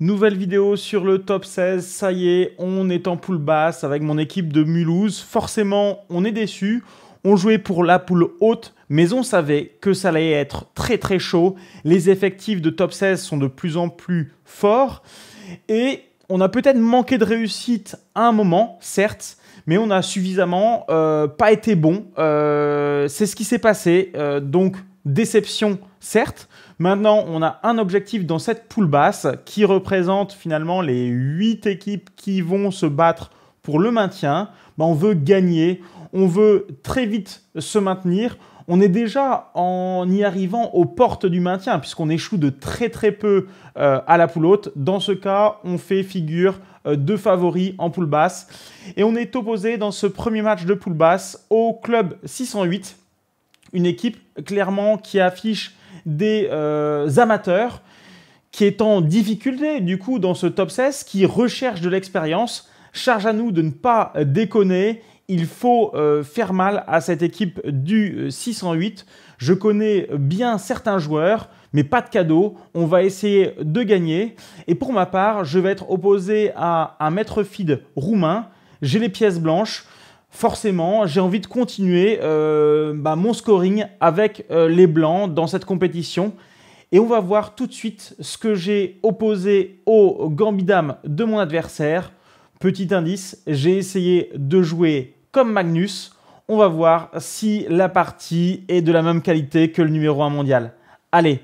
Nouvelle vidéo sur le top 16, ça y est, on est en poule basse avec mon équipe de Mulhouse. Forcément, on est déçu. On jouait pour la poule haute, mais on savait que ça allait être très très chaud. Les effectifs de top 16 sont de plus en plus forts. Et on a peut-être manqué de réussite à un moment, certes, mais on a suffisamment euh, pas été bon. Euh, c'est ce qui s'est passé. Euh, donc, déception, certes. Maintenant, on a un objectif dans cette poule basse qui représente finalement les 8 équipes qui vont se battre pour le maintien. Ben, on veut gagner, on veut très vite se maintenir. On est déjà en y arrivant aux portes du maintien, puisqu'on échoue de très très peu euh, à la poule haute. Dans ce cas, on fait figure euh, de favori en poule basse. Et on est opposé dans ce premier match de poule basse au club 608, une équipe clairement qui affiche des euh, amateurs qui est en difficulté du coup dans ce top 16, qui recherche de l'expérience. Charge à nous de ne pas euh, déconner. Il faut euh, faire mal à cette équipe du 608. Je connais bien certains joueurs, mais pas de cadeau. On va essayer de gagner. Et pour ma part, je vais être opposé à un maître feed roumain. J'ai les pièces blanches forcément, j'ai envie de continuer euh, bah, mon scoring avec euh, les Blancs dans cette compétition. Et on va voir tout de suite ce que j'ai opposé au Gambidam de mon adversaire. Petit indice, j'ai essayé de jouer comme Magnus. On va voir si la partie est de la même qualité que le numéro 1 mondial. Allez,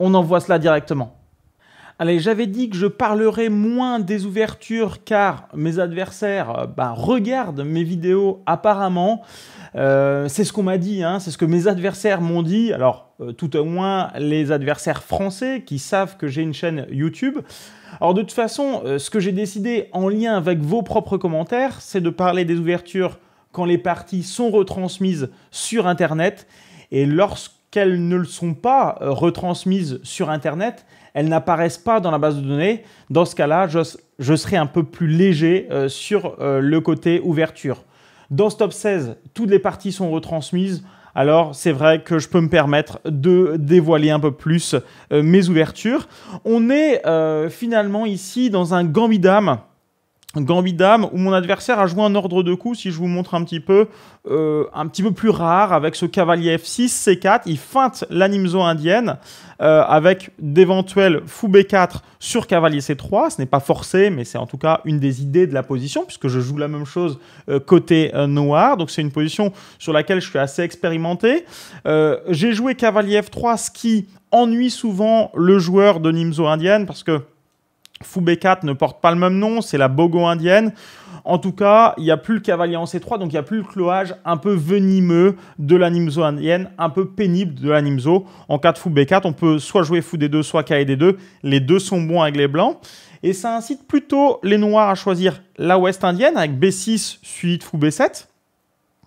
on envoie cela directement. Allez, j'avais dit que je parlerai moins des ouvertures car mes adversaires euh, bah, regardent mes vidéos apparemment. Euh, c'est ce qu'on m'a dit, hein, c'est ce que mes adversaires m'ont dit. Alors, euh, tout au moins les adversaires français qui savent que j'ai une chaîne YouTube. Alors de toute façon, ce que j'ai décidé en lien avec vos propres commentaires, c'est de parler des ouvertures quand les parties sont retransmises sur Internet. Et lorsque qu'elles ne le sont pas euh, retransmises sur Internet, elles n'apparaissent pas dans la base de données. Dans ce cas-là, je, serai un peu plus léger euh, sur euh, le côté ouverture. Dans ce top 16, toutes les parties sont retransmises. Alors c'est vrai que je peux me permettre de dévoiler un peu plus mes ouvertures. On est finalement ici dans un gambit Gambit Dame, où mon adversaire a joué un ordre de coup, si je vous montre un petit peu, euh, un petit peu plus rare, avec ce cavalier F6, C4, il feinte l'animzo indienne, euh, avec d'éventuels fou B4 sur cavalier C3, ce n'est pas forcé, mais c'est en tout cas une des idées de la position, puisque je joue la même chose euh, côté noir, donc c'est une position sur laquelle je suis assez expérimenté. J'ai joué cavalier F3, ce qui ennuie souvent le joueur de Nimzo indienne, parce que b 4 ne porte pas le même nom, c'est la Bogo indienne. En tout cas, il n'y a plus le cavalier en C3, donc il n'y a plus le cloage un peu venimeux de la Nimzo indienne, un peu pénible de la Nimzo. En cas de fou B4, on peut soit jouer fou D2, soit K et D2. Les deux sont bons avec les blancs. Et ça incite plutôt les noirs à choisir la ouest indienne avec B6 suite fou B7.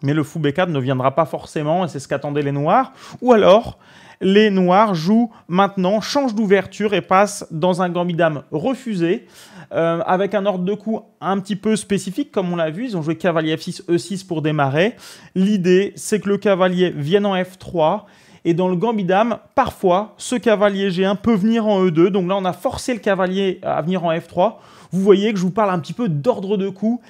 Mais le fou B4 ne viendra pas forcément, et c'est ce qu'attendaient les noirs. Ou alors, les noirs jouent maintenant, changent d'ouverture et passent dans un gambit dame refusé, euh, avec un ordre de coup un petit peu spécifique, comme on l'a vu. Ils ont joué cavalier F6, E6 pour démarrer. L'idée, c'est que le cavalier vienne en F3. Et dans le gambit dame, parfois, ce cavalier G1 peut venir en E2. Donc là, on a forcé le cavalier à venir en F3. Vous voyez que je vous parle un petit peu d'ordre de coup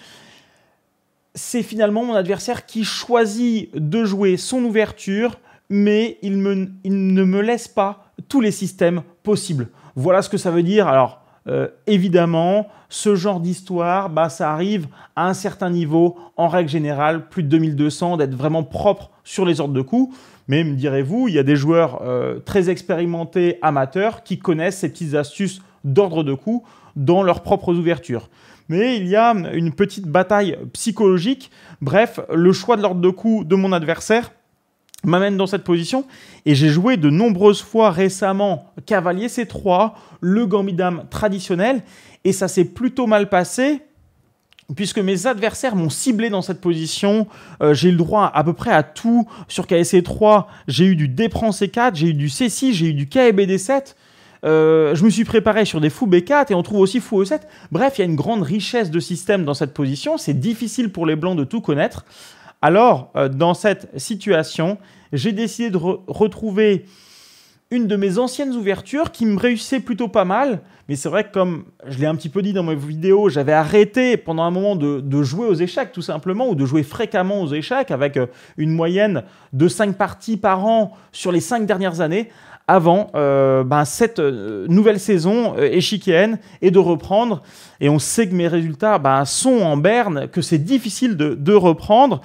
c'est finalement mon adversaire qui choisit de jouer son ouverture mais il, ne me laisse pas tous les systèmes possibles. Voilà ce que ça veut dire. Alors, euh, évidemment, ce genre d'histoire, bah, ça arrive à un certain niveau, en règle générale, plus de 2200, d'être vraiment propre sur les ordres de coups. Mais me direz-vous, il y a des joueurs euh, très expérimentés, amateurs, qui connaissent ces petites astuces d'ordre de coups dans leurs propres ouvertures. Mais il y a une petite bataille psychologique. Bref, le choix de l'ordre de coups de mon adversaire m'amène dans cette position. Et j'ai joué de nombreuses fois récemment cavalier C3, le gambit dame traditionnel, et ça s'est plutôt mal passé. Puisque mes adversaires m'ont ciblé dans cette position, euh, j'ai le droit à peu près à tout. Sur KSC3, j'ai eu du prend C4, j'ai eu du C6, j'ai eu du KBD7. Euh, je me suis préparé sur des fou B4 et on trouve aussi fou E7. Bref, il y a une grande richesse de système dans cette position. C'est difficile pour les blancs de tout connaître. Alors, euh, dans cette situation, j'ai décidé de retrouver une de mes anciennes ouvertures qui me réussissait plutôt pas mal. Mais c'est vrai que comme je l'ai un petit peu dit dans mes vidéos, j'avais arrêté pendant un moment de, jouer aux échecs tout simplement, ou de jouer fréquemment aux échecs avec euh, une moyenne de 5 parties par an sur les 5 dernières années avant euh, ben, cette nouvelle saison échiquienne et de reprendre. Et on sait que mes résultats ben, sont en berne, que c'est difficile de, de reprendre.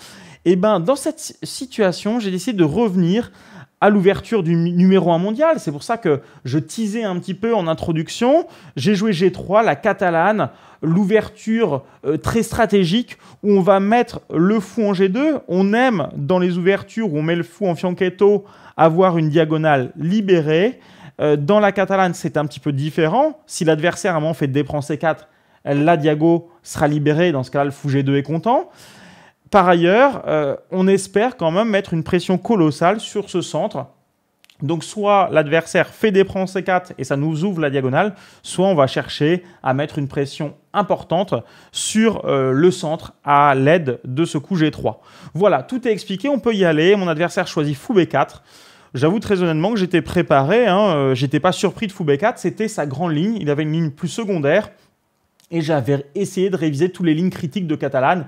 Et eh ben, dans cette situation, j'ai décidé de revenir à l'ouverture du numéro 1 mondial. C'est pour ça que je teasais un petit peu en introduction. J'ai joué G3, la catalane, l'ouverture euh, très stratégique où on va mettre le fou en G2. On aime dans les ouvertures où on met le fou en fianchetto avoir une diagonale libérée. Euh, dans la catalane, c'est un petit peu différent. Si l'adversaire à un moment fait des prend C4, la diago sera libérée. Dans ce cas-là, le fou G2 est content. Par ailleurs, euh, on espère quand même mettre une pression colossale sur ce centre. Donc soit l'adversaire fait des prends C4 et ça nous ouvre la diagonale, soit on va chercher à mettre une pression importante sur euh, le centre à l'aide de ce coup G3. Voilà, tout est expliqué, on peut y aller. Mon adversaire choisit fou B4. J'avoue très honnêtement que j'étais préparé, je hein, n'étais euh, j'étais pas surpris de fou B4, c'était sa grande ligne, il avait une ligne plus secondaire et j'avais essayé de réviser toutes les lignes critiques de Catalane.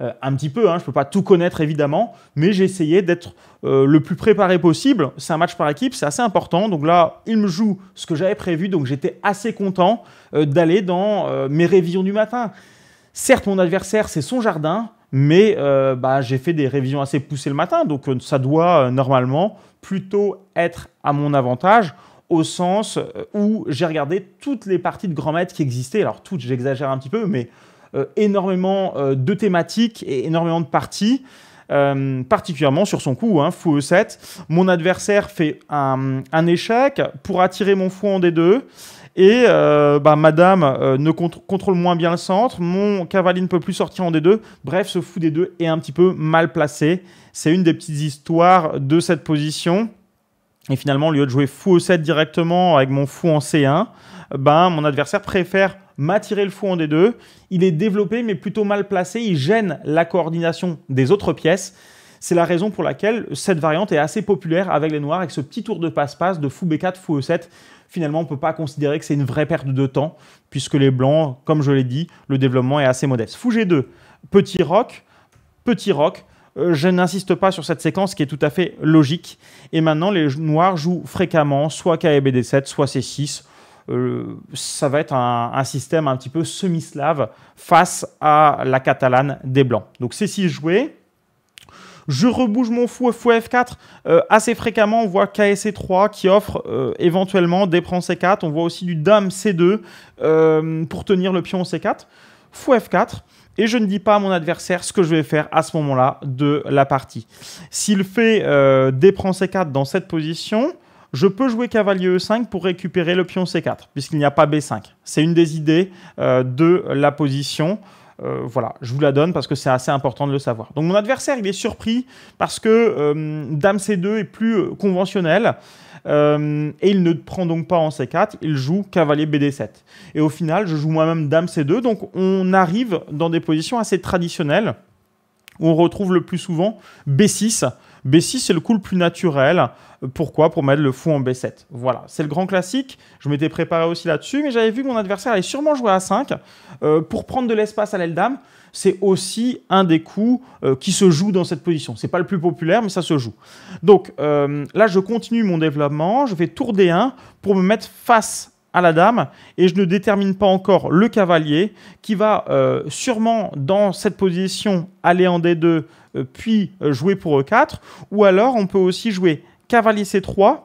Euh, un petit peu. Hein, je ne peux pas tout connaître évidemment, mais j'ai essayé d'être euh, le plus préparé possible. C'est un match par équipe, c'est assez important. Donc là, il me joue ce que j'avais prévu, donc j'étais assez content euh, d'aller dans mes révisions du matin. Certes, mon adversaire, c'est son jardin, mais bah, j'ai fait des révisions assez poussées le matin, donc ça doit normalement plutôt être à mon avantage au sens où j'ai regardé toutes les parties de Grand Maître qui existaient. Alors toutes, j'exagère un petit peu, mais euh, énormément euh, de thématiques et énormément de parties. Euh, particulièrement sur son coup, hein, fou E7. Mon adversaire fait un, échec pour attirer mon fou en D2. Et bah, madame ne contrôle moins bien le centre. Mon cavalier ne peut plus sortir en D2. Bref, ce fou D2 est un petit peu mal placé. C'est une des petites histoires de cette position. Et finalement, au lieu de jouer fou E7 directement avec mon fou en C1, ben, mon adversaire préfère m'a tiré le fou en D2. Il est développé mais plutôt mal placé, il gêne la coordination des autres pièces. C'est la raison pour laquelle cette variante est assez populaire avec les noirs, avec ce petit tour de passe-passe de fou B4, fou E7. Finalement, on ne peut pas considérer que c'est une vraie perte de temps, puisque les blancs, comme je l'ai dit, le développement est assez modeste. Fou G2, petit rock, petit rock. Euh, je n'insiste pas sur cette séquence qui est tout à fait logique. Et maintenant, les noirs jouent fréquemment soit KBD7, soit C6, euh, ça va être un, système un petit peu semi-slave face à la catalane des Blancs. Donc c'est si joué. Je rebouge mon fou F4 euh, assez fréquemment. On voit KSC3 qui offre euh, éventuellement des prends C4. On voit aussi du dame C2 pour tenir le pion C4. Fou F4 et je ne dis pas à mon adversaire ce que je vais faire à ce moment-là de la partie. S'il fait des prends C4 dans cette position, je peux jouer cavalier E5 pour récupérer le pion C4, puisqu'il n'y a pas B5. C'est une des idées euh, de la position. Euh, voilà, je vous la donne parce que c'est assez important de le savoir. Donc mon adversaire, il est surpris parce que euh, Dame C2 est plus conventionnel et il ne prend donc pas en C4, il joue Cavalier BD7. Et au final, je joue moi-même Dame C2, donc on arrive dans des positions assez traditionnelles où on retrouve le plus souvent B6 B6, c'est le coup le plus naturel. Euh, pourquoi Pour mettre le fou en B7. Voilà, c'est le grand classique. Je m'étais préparé aussi là-dessus, mais j'avais vu que mon adversaire allait sûrement jouer à 5 euh, pour prendre de l'espace à l'aile dame. C'est aussi un des coups euh, qui se joue dans cette position. C'est pas le plus populaire, mais ça se joue. Donc là, je continue mon développement. Je vais tour D1 pour me mettre face à la dame et je ne détermine pas encore le cavalier qui va sûrement dans cette position aller en D2 euh, puis euh, jouer pour E4, ou alors on peut aussi jouer cavalier C3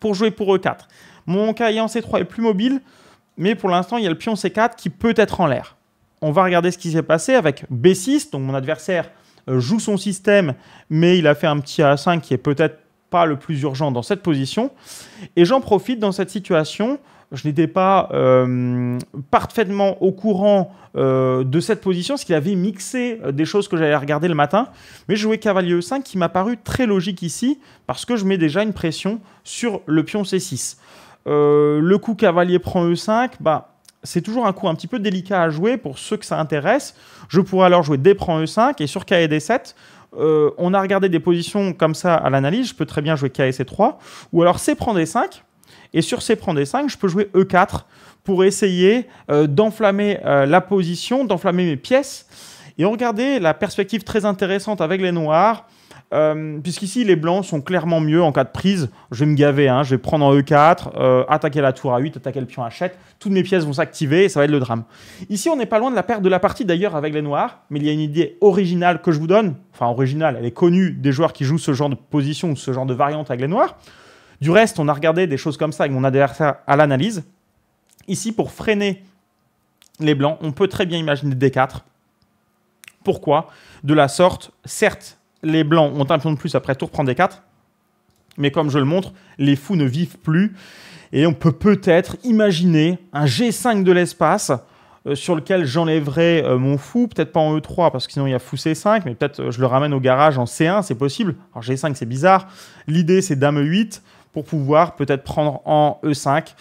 pour jouer pour E4. Mon cavalier en C3 est plus mobile, mais pour l'instant, il y a le pion C4 qui peut être en l'air. On va regarder ce qui s'est passé avec B6, donc mon adversaire euh, joue son système, mais il a fait un petit A5 qui est peut-être pas le plus urgent dans cette position. Et j'en profite dans cette situation je n'étais pas euh, parfaitement au courant euh, de cette position, ce qu'il avait mixé euh, des choses que j'allais regarder le matin. Mais je jouais cavalier E5 qui m'a paru très logique ici, parce que je mets déjà une pression sur le pion C6. le coup cavalier prend E5, bah, c'est toujours un coup un petit peu délicat à jouer pour ceux que ça intéresse. Je pourrais alors jouer D prend E5 et sur K et D7. on a regardé des positions comme ça à l'analyse, je peux très bien jouer K et C3, ou alors C prend D5, et sur ces prend D5, je peux jouer E4 pour essayer euh, d'enflammer euh, la position, d'enflammer mes pièces. Et regardez la perspective très intéressante avec les noirs. Euh, puisqu'ici, les blancs sont clairement mieux en cas de prise. Je vais me gaver, hein, je vais prendre en E4, attaquer la tour à 8, attaquer le pion à 7. Toutes mes pièces vont s'activer et ça va être le drame. Ici, on n'est pas loin de la perte de la partie d'ailleurs avec les noirs, mais il y a une idée originale que je vous donne. Enfin, originale, elle est connue des joueurs qui jouent ce genre de position ou ce genre de variante avec les noirs. Du reste, on a regardé des choses comme ça avec mon adversaire à l'analyse. Ici, pour freiner les blancs, on peut très bien imaginer D4. Pourquoi De la sorte, certes, les blancs ont un pion de plus après tout prend D4, mais comme je le montre, les fous ne vivent plus. Et on peut peut-être imaginer un G5 de l'espace euh, sur lequel j'enlèverai euh, mon fou, peut-être pas en E3 parce que sinon il y a fou C5, mais peut-être euh, je le ramène au garage en C1, c'est possible. Alors G5 c'est bizarre. L'idée c'est Dame E8, pour pouvoir peut-être prendre en E5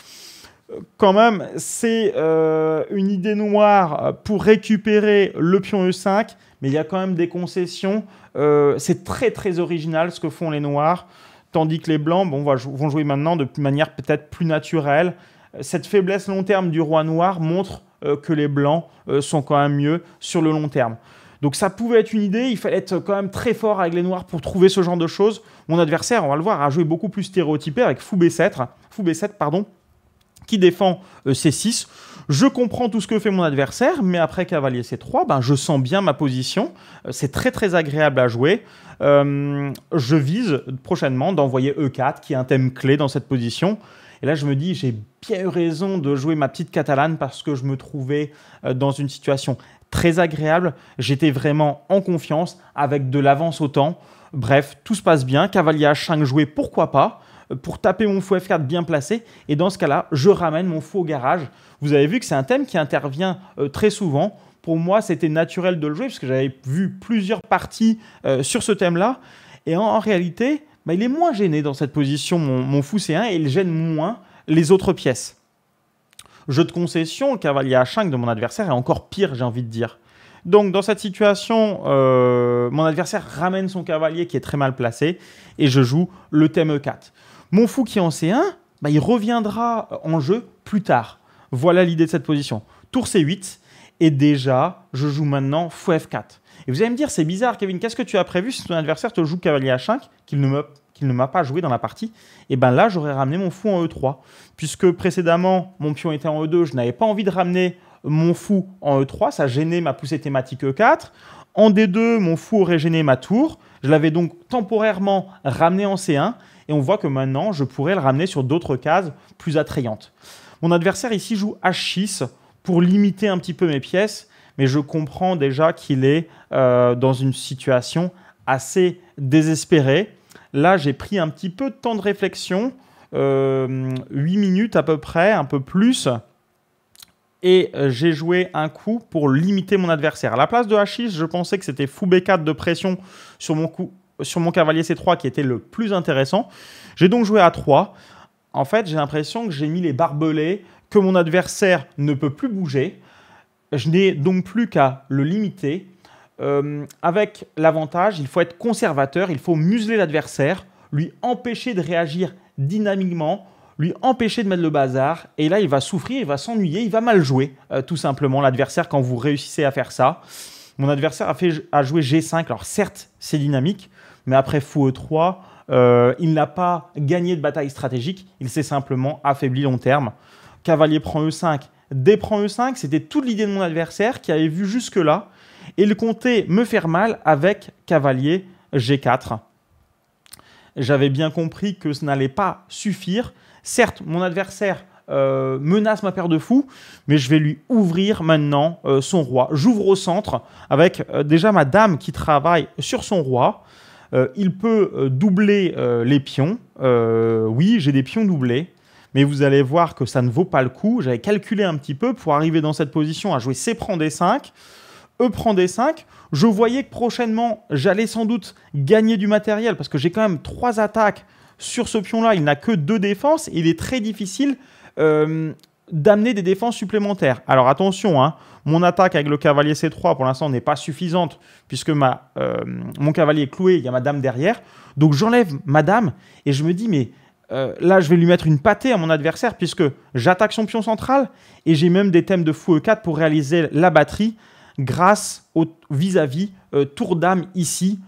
quand même, c'est euh, une idée noire pour récupérer le pion E5, mais il y a quand même des concessions. Euh, c'est très très original ce que font les noirs, tandis que les blancs bon, vont jouer maintenant de manière peut-être plus naturelle. Cette faiblesse long terme du roi noir montre euh, que les blancs sont quand même mieux sur le long terme. Donc ça pouvait être une idée, il fallait être quand même très fort avec les noirs pour trouver ce genre de choses. Mon adversaire, on va le voir, a joué beaucoup plus stéréotypé avec Fou B7, Fou B7 pardon, qui défend euh, C6. Je comprends tout ce que fait mon adversaire, mais après cavalier C3, ben, je sens bien ma position. Euh, c'est très très agréable à jouer. Euh, je vise prochainement d'envoyer E4, qui est un thème clé dans cette position. Et là, je me dis, j'ai bien eu raison de jouer ma petite catalane parce que je me trouvais dans une situation très agréable. J'étais vraiment en confiance, avec de l'avance au temps. Bref, tout se passe bien. Cavalier H5 joué, pourquoi pas pour taper mon fou F4 bien placé. Et dans ce cas-là, je ramène mon fou au garage. Vous avez vu que c'est un thème qui intervient euh, très souvent. Pour moi, c'était naturel de le jouer parce que j'avais vu plusieurs parties euh, sur ce thème-là. Et en, réalité, bah, il est moins gêné dans cette position, mon, mon fou C1, et il gêne moins les autres pièces jeu de concession, le cavalier à 5 de mon adversaire est encore pire, j'ai envie de dire. Donc dans cette situation, euh, mon adversaire ramène son cavalier qui est très mal placé et je joue le thème 4. E mon fou qui est en C1, bah, il reviendra en jeu plus tard. Voilà l'idée de cette position. Tour C8 et déjà je joue maintenant fou F4. Et vous allez me dire, c'est bizarre Kevin, qu'est-ce que tu as prévu si ton adversaire te joue cavalier à 5 qu'il ne me qu'il ne m'a pas joué dans la partie, et eh ben là j'aurais ramené mon fou en E3. Puisque précédemment mon pion était en E2, je n'avais pas envie de ramener mon fou en E3, ça gênait ma poussée thématique E4. En D2, mon fou aurait gêné ma tour. Je l'avais donc temporairement ramené en C1, et on voit que maintenant je pourrais le ramener sur d'autres cases plus attrayantes. Mon adversaire ici joue H6 pour limiter un petit peu mes pièces, mais je comprends déjà qu'il est euh, dans une situation assez désespérée. Là, j'ai pris un petit peu de temps de réflexion, 8 euh, minutes à peu près, un peu plus. Et euh, j'ai joué un coup pour limiter mon adversaire. À la place de H6, je pensais que c'était fou B4 de pression sur mon, coup, sur mon cavalier C3 qui était le plus intéressant. J'ai donc joué à 3. En fait, j'ai l'impression que j'ai mis les barbelés, que mon adversaire ne peut plus bouger. Je n'ai donc plus qu'à le limiter euh, avec l'avantage, il faut être conservateur, il faut museler l'adversaire, lui empêcher de réagir dynamiquement, lui empêcher de mettre le bazar. Et là, il va souffrir, il va s'ennuyer, il va mal jouer, euh, tout simplement, l'adversaire, quand vous réussissez à faire ça. Mon adversaire a, fait, a joué G5, alors certes, c'est dynamique, mais après fou E3, euh, il n'a pas gagné de bataille stratégique, il s'est simplement affaibli long terme. Cavalier prend E5, D prend E5, c'était toute l'idée de mon adversaire qui avait vu jusque-là et le comptait me faire mal avec cavalier G4. J'avais bien compris que ce n'allait pas suffire. Certes, mon adversaire euh, menace ma paire de fous, mais je vais lui ouvrir maintenant euh, son roi. J'ouvre au centre avec euh, déjà ma dame qui travaille sur son roi. il peut doubler les pions. oui, j'ai des pions doublés. Mais vous allez voir que ça ne vaut pas le coup. J'avais calculé un petit peu pour arriver dans cette position à jouer C prend D5. E prend D5. Je voyais que prochainement, j'allais sans doute gagner du matériel parce que j'ai quand même trois attaques sur ce pion-là. Il n'a que deux défenses. Il est très difficile euh, d'amener des défenses supplémentaires. Alors attention, hein. mon attaque avec le cavalier C3 pour l'instant n'est pas suffisante puisque ma, euh, mon cavalier est cloué, il y a ma dame derrière. Donc j'enlève ma dame et je me dis mais euh, là je vais lui mettre une pâtée à mon adversaire puisque j'attaque son pion central et j'ai même des thèmes de fou E4 pour réaliser la batterie grâce au vis-à-vis euh, tour d'âme ici.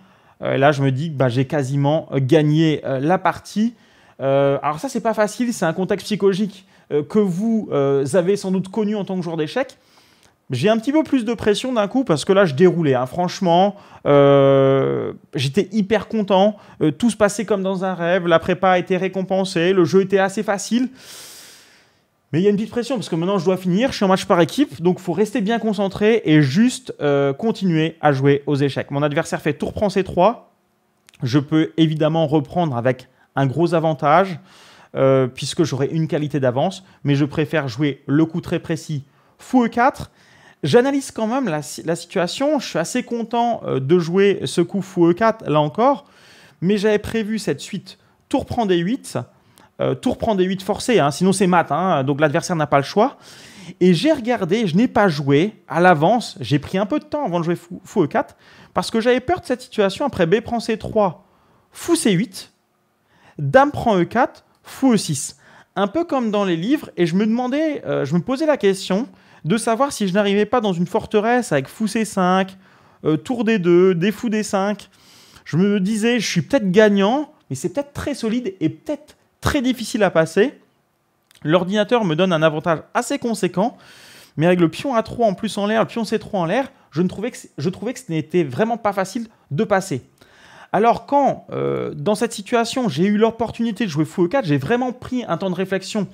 Euh, là, je me dis que bah, j'ai quasiment euh, gagné la partie. alors ça, c'est pas facile, c'est un contexte psychologique que vous avez sans doute connu en tant que joueur d'échecs. J'ai un petit peu plus de pression d'un coup parce que là, je déroulais. Hein. Franchement, j'étais hyper content. tout se passait comme dans un rêve. La prépa a été récompensée. Le jeu était assez facile. Mais il y a une petite pression parce que maintenant je dois finir, je suis en match par équipe, donc il faut rester bien concentré et juste euh, continuer à jouer aux échecs. Mon adversaire fait tour prend C3, je peux évidemment reprendre avec un gros avantage euh, puisque j'aurai une qualité d'avance, mais je préfère jouer le coup très précis fou E4. J'analyse quand même la, situation, je suis assez content euh, de jouer ce coup fou E4 là encore, mais j'avais prévu cette suite tour prend D8 euh, tour prend d des 8 forcé, hein. sinon c'est mat, hein. donc l'adversaire n'a pas le choix. Et j'ai regardé, je n'ai pas joué à l'avance, j'ai pris un peu de temps avant de jouer fou, E4, parce que j'avais peur de cette situation après B prend C3, fou C8, dame prend E4, fou E6. Un peu comme dans les livres, et je me demandais, euh, je me posais la question de savoir si je n'arrivais pas dans une forteresse avec fou C5, euh, tour D2, des D5. Je me disais, je suis peut-être gagnant, mais c'est peut-être très solide et peut-être très difficile à passer. L'ordinateur me donne un avantage assez conséquent, mais avec le pion A3 en plus en l'air, le pion C3 en l'air, je, ne trouvais que je trouvais que ce n'était vraiment pas facile de passer. Alors quand, euh, dans cette situation, j'ai eu l'opportunité de jouer fou E4, j'ai vraiment pris un temps de réflexion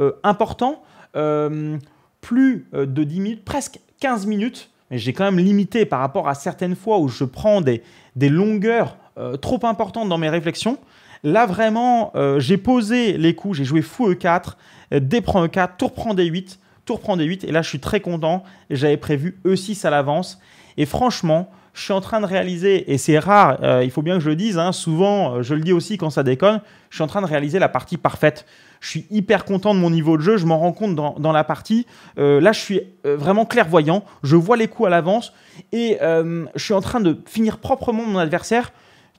euh, important, euh, plus de 10 minutes, presque 15 minutes, mais j'ai quand même limité par rapport à certaines fois où je prends des, des longueurs trop importantes dans mes réflexions. Là, vraiment, euh, j'ai posé les coups, j'ai joué fou E4, euh, prend E4, tour prend D8, tour prend D8, et là, je suis très content. J'avais prévu E6 à l'avance. Et franchement, je suis en train de réaliser, et c'est rare, euh, il faut bien que je le dise, hein, souvent, je le dis aussi quand ça déconne, je suis en train de réaliser la partie parfaite. Je suis hyper content de mon niveau de jeu, je m'en rends compte dans, la partie. là, je suis vraiment clairvoyant, je vois les coups à l'avance, et je suis en train de finir proprement mon adversaire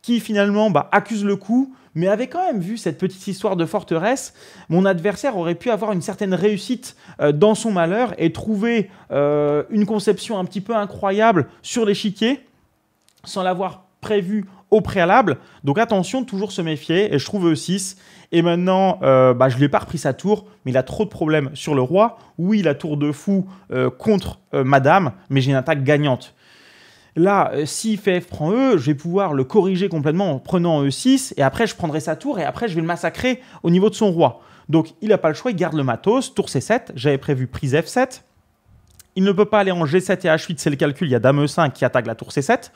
qui finalement bah, accuse le coup. Mais avait quand même vu cette petite histoire de forteresse, mon adversaire aurait pu avoir une certaine réussite euh, dans son malheur et trouver euh, une conception un petit peu incroyable sur l'échiquier sans l'avoir prévu au préalable. Donc attention, toujours se méfier. Et je trouve E6. Et maintenant, euh, bah, je ne l'ai pas repris sa tour, mais il a trop de problèmes sur le roi. Oui, la tour de fou contre Madame, mais j'ai une attaque gagnante. Là, euh, si fait prend E, je vais pouvoir le corriger complètement en prenant E6, et après je prendrai sa tour, et après je vais le massacrer au niveau de son roi. Donc il n'a pas le choix, il garde le matos, tour C7, j'avais prévu prise F7. Il ne peut pas aller en G7 et H8, c'est le calcul, il y a Dame E5 qui attaque la tour C7.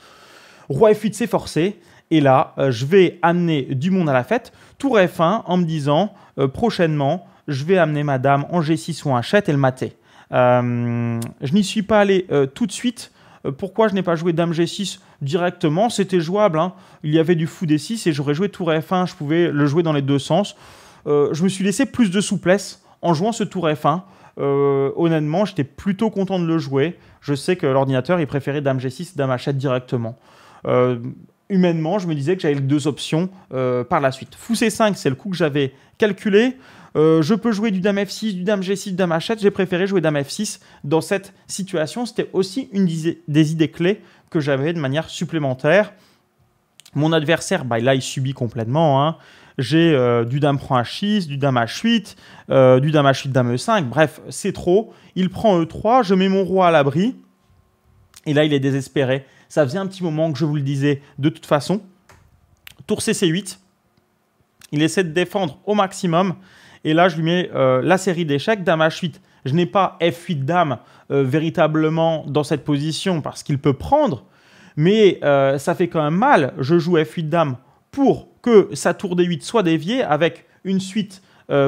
Roi F8 c'est forcé, et là euh, je vais amener du monde à la fête. Tour F1 en me disant euh, prochainement je vais amener ma dame en G6 ou en H7 et le mater. je n'y suis pas allé tout de suite euh, pourquoi je n'ai pas joué Dame G6 directement C'était jouable. Hein. Il y avait du fou D6 et j'aurais joué Tour F1. Je pouvais le jouer dans les deux sens. Euh, je me suis laissé plus de souplesse en jouant ce Tour F1. Euh, honnêtement, j'étais plutôt content de le jouer. Je sais que l'ordinateur, il préférait Dame G6, Dame h directement. Euh, humainement, je me disais que j'avais deux options euh, par la suite. Fou C5, c'est le coup que j'avais calculé. Euh, je peux jouer du dame F6, du dame G6, dame H7. J'ai préféré jouer dame F6 dans cette situation. C'était aussi une des idées clés que j'avais de manière supplémentaire. Mon adversaire, bah, là, il subit complètement. Hein. J'ai euh, du dame prend H6, du dame H8, du dame H8, dame E5. Bref, c'est trop. Il prend E3, je mets mon roi à l'abri. Et là, il est désespéré. Ça faisait un petit moment que je vous le disais de toute façon. Tour C8. Il essaie de défendre au maximum. Et là, je lui mets euh, la série d'échecs, dame H8. Je n'ai pas F8 dame euh, véritablement dans cette position parce qu'il peut prendre. Mais euh, ça fait quand même mal. Je joue F8 dame pour que sa tour D8 soit déviée avec une suite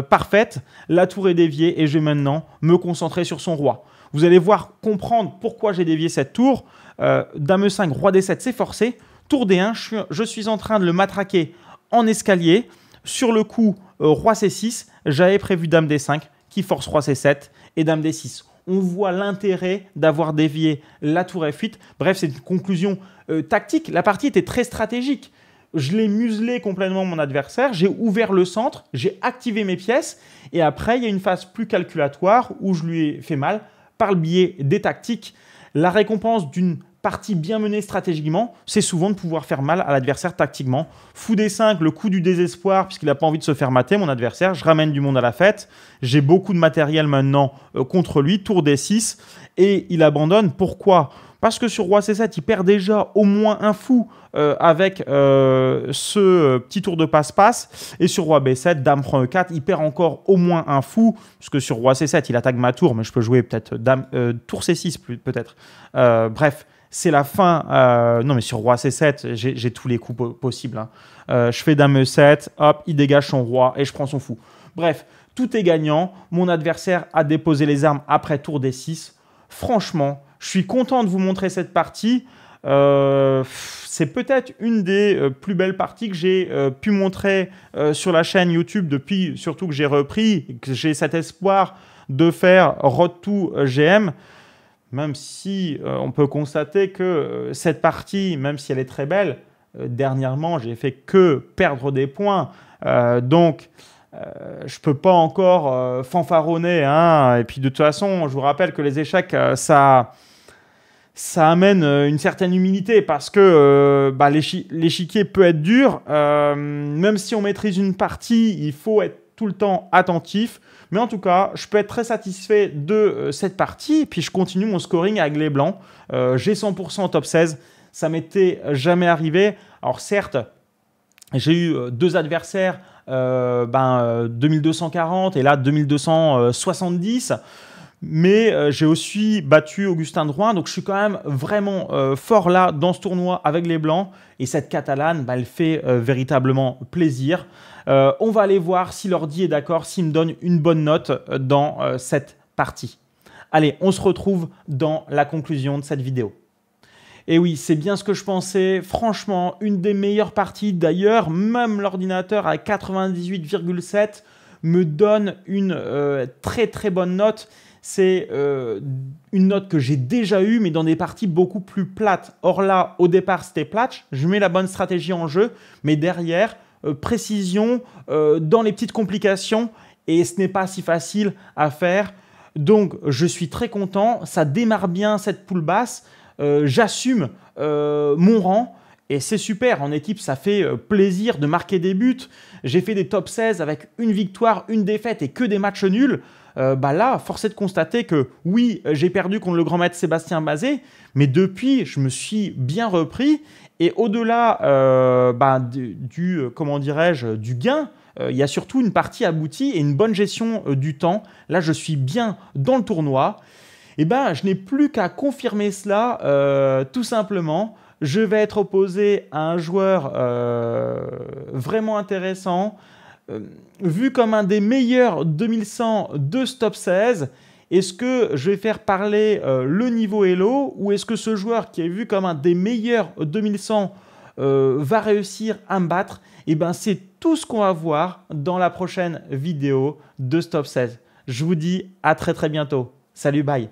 parfaite. La tour est déviée et je vais maintenant me concentrer sur son roi. Vous allez voir comprendre pourquoi j'ai dévié cette tour. Euh, Dame 5 Roi D7, c'est forcé. Tour D1, je suis, en train de le matraquer en escalier. Sur le coup, euh, Roi C6, j'avais prévu Dame D5 qui force Roi C7 et Dame D6. On voit l'intérêt d'avoir dévié la tour F8. Bref, c'est une conclusion euh, tactique. La partie était très stratégique je l'ai muselé complètement mon adversaire, j'ai ouvert le centre, j'ai activé mes pièces, et après, il y a une phase plus calculatoire où je lui ai fait mal par le biais des tactiques. La récompense d'une partie bien menée stratégiquement, c'est souvent de pouvoir faire mal à l'adversaire tactiquement. Fou des 5, le coup du désespoir, puisqu'il n'a pas envie de se faire mater, mon adversaire, je ramène du monde à la fête, j'ai beaucoup de matériel maintenant euh, contre lui, tour des 6, et il abandonne. Pourquoi parce que sur Roi C7, il perd déjà au moins un fou euh, avec euh, ce petit tour de passe-passe. Et sur Roi B7, Dame prend E4, il perd encore au moins un fou. puisque sur Roi C7, il attaque ma tour, mais je peux jouer peut-être Dame Tour C6 peut-être. bref, c'est la fin. Euh, non, mais sur roi c7, j'ai tous les coups possibles. Hein. Euh, je fais dame e7, hop, il dégage son roi et je prends son fou. Bref, tout est gagnant. Mon adversaire a déposé les armes après tour des 6 Franchement, je suis content de vous montrer cette partie. Euh, c'est peut-être une des plus belles parties que j'ai pu montrer sur la chaîne YouTube depuis surtout que j'ai repris, que j'ai cet espoir de faire Road to GM même si euh, on peut constater que euh, cette partie, même si elle est très belle, euh, dernièrement, j'ai fait que perdre des points. donc, je peux pas encore fanfaronner. Hein. Et puis, de toute façon, je vous rappelle que les échecs, ça, ça amène une certaine humilité parce que bah, l'échiquier peut être dur. même si on maîtrise une partie, il faut être le temps attentif. Mais en tout cas, je peux être très satisfait de euh, cette partie. puis je continue mon scoring avec les blancs. Euh, j'ai 100% top 16. Ça m'était jamais arrivé. Alors certes, j'ai eu euh, deux adversaires, ben, 2240 et là 2270 mais euh, j'ai aussi battu Augustin Drouin, donc je suis quand même vraiment euh, fort là dans ce tournoi avec les Blancs, et cette Catalane, bah, elle fait euh, véritablement plaisir. on va aller voir si l'ordi est d'accord, s'il me donne une bonne note dans cette partie. Allez, on se retrouve dans la conclusion de cette vidéo. Et oui, c'est bien ce que je pensais. Franchement, une des meilleures parties. D'ailleurs, même l'ordinateur à 98,7 me donne une très très bonne note c'est euh, une note que j'ai déjà eue, mais dans des parties beaucoup plus plates. Or là, au départ, c'était plate, je mets la bonne stratégie en jeu, mais derrière, euh, précision euh, dans les petites complications, et ce n'est pas si facile à faire. Donc, je suis très content, ça démarre bien cette poule basse, j'assume mon rang, et c'est super, en équipe, ça fait plaisir de marquer des buts. J'ai fait des top 16 avec une victoire, une défaite et que des matchs nuls. Euh, bah là, force est de constater que oui, j'ai perdu contre le grand maître Sébastien Bazé, mais depuis, je me suis bien repris. Et au-delà euh, bah, du, euh, comment dirais-je, du gain, il y a surtout une partie aboutie et une bonne gestion du temps. Là, je suis bien dans le tournoi. Et eh ben, je n'ai plus qu'à confirmer cela, tout simplement je vais être opposé à un joueur vraiment intéressant, euh, vu comme un des meilleurs 2100 de Stop 16, est-ce que je vais faire parler euh, le niveau Elo ou est-ce que ce joueur qui est vu comme un des meilleurs 2100 euh, va réussir à me battre Et eh ben, c'est tout ce qu'on va voir dans la prochaine vidéo de Stop 16. Je vous dis à très très bientôt. Salut, bye